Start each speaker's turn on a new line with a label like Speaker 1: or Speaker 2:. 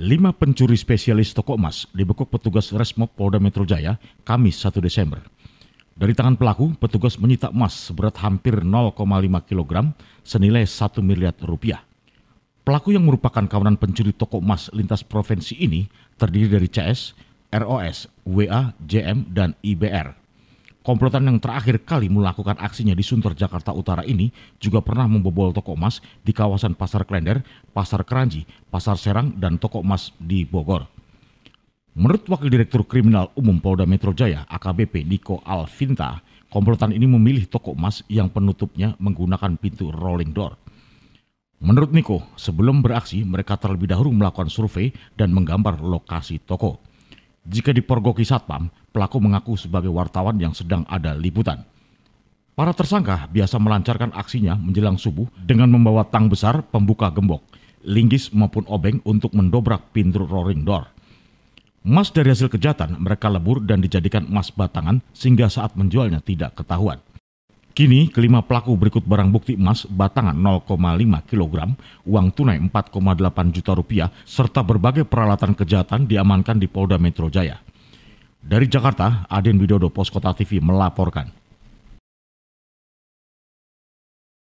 Speaker 1: Lima pencuri spesialis toko emas dibekuk petugas Resmob Polda Metro Jaya Kamis 1 Desember. Dari tangan pelaku, petugas menyita emas seberat hampir 0,5 kg senilai 1 miliar rupiah. Pelaku yang merupakan kawanan pencuri toko emas lintas provinsi ini terdiri dari CS, ROS, WA, JM, dan IBR. Komplotan yang terakhir kali melakukan aksinya di Sunter, Jakarta Utara ini juga pernah membobol toko emas di kawasan Pasar Klender, Pasar Keranji, Pasar Serang, dan toko emas di Bogor. Menurut Wakil Direktur Kriminal Umum Polda Metro Jaya AKBP Niko Alvinta, komplotan ini memilih toko emas yang penutupnya menggunakan pintu rolling door. Menurut Niko, sebelum beraksi mereka terlebih dahulu melakukan survei dan menggambar lokasi toko. Jika dipergoki Satpam, pelaku mengaku sebagai wartawan yang sedang ada liputan. Para tersangka biasa melancarkan aksinya menjelang subuh dengan membawa tang besar pembuka gembok, linggis maupun obeng untuk mendobrak pintu roaring door. Emas dari hasil kejahatan mereka lebur dan dijadikan emas batangan sehingga saat menjualnya tidak ketahuan. Kini, kelima pelaku berikut barang bukti emas batangan 0,5 kg, uang tunai 4,8 juta rupiah, serta berbagai peralatan kejahatan diamankan di Polda Metro Jaya. Dari Jakarta, Aden Widodo, Poskota TV melaporkan.